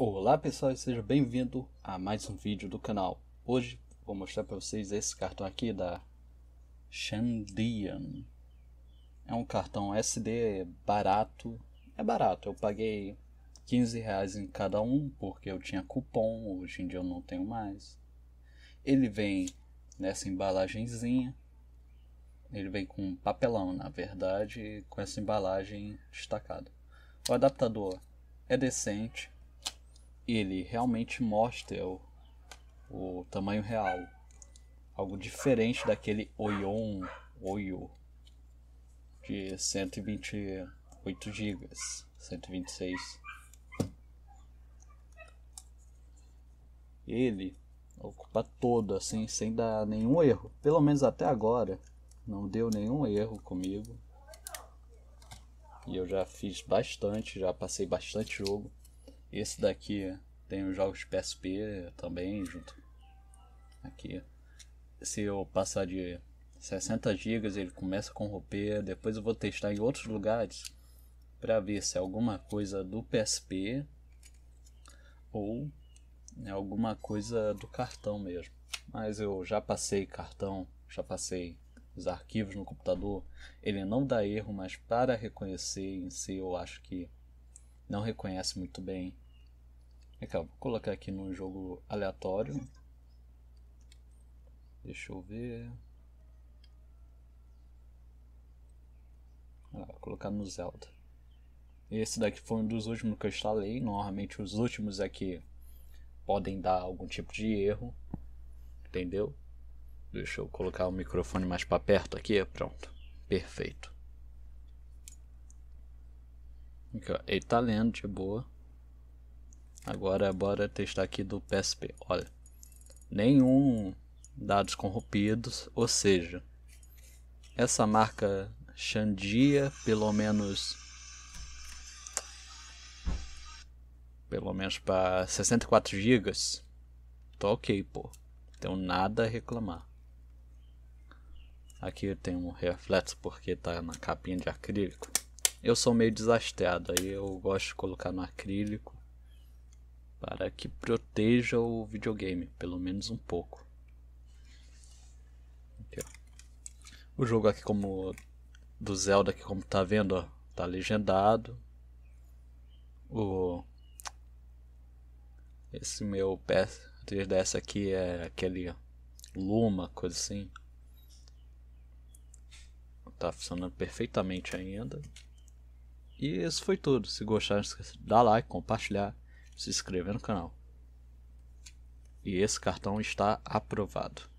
Olá pessoal e seja bem-vindo a mais um vídeo do canal. Hoje vou mostrar para vocês esse cartão aqui da Shandian. É um cartão SD barato, é barato, eu paguei 15 reais em cada um porque eu tinha cupom, hoje em dia eu não tenho mais. Ele vem nessa embalagenzinha, ele vem com papelão na verdade, com essa embalagem destacada. O adaptador é decente, ele realmente mostra o, o tamanho real. Algo diferente daquele Oion Oyo de 128 GB, 126. Ele ocupa todo, assim, sem dar nenhum erro. Pelo menos até agora, não deu nenhum erro comigo. E eu já fiz bastante, já passei bastante jogo. Esse daqui tem os jogos de PSP também junto. Aqui. Se eu passar de 60 GB, ele começa com roupeira. Depois eu vou testar em outros lugares para ver se é alguma coisa do PSP ou é alguma coisa do cartão mesmo. Mas eu já passei cartão, já passei os arquivos no computador. Ele não dá erro, mas para reconhecer em si eu acho que não reconhece muito bem. Legal, vou colocar aqui num jogo aleatório. Deixa eu ver. Ah, vou colocar no Zelda. Esse daqui foi um dos últimos que eu instalei. Normalmente os últimos aqui é podem dar algum tipo de erro. Entendeu? Deixa eu colocar o microfone mais para perto aqui. Pronto. Perfeito. Aqui, ó. Ele tá lendo de boa. Agora bora testar aqui do PSP. Olha, nenhum dados corrompidos, ou seja, essa marca Xandia, pelo menos pelo menos para 64 GB, tô ok, pô. Tenho nada a reclamar. Aqui tem um reflexo porque tá na capinha de acrílico. Eu sou meio desastrado, aí eu gosto de colocar no acrílico para que proteja o videogame, pelo menos um pouco. Aqui, o jogo aqui como do Zelda aqui como tá vendo, ó, tá legendado. O esse meu PS 3DS aqui é aquele Luma, coisa assim. Tá funcionando perfeitamente ainda. E isso foi tudo. Se gostaram, não esqueça de dar like, compartilhar se inscrever no canal. E esse cartão está aprovado.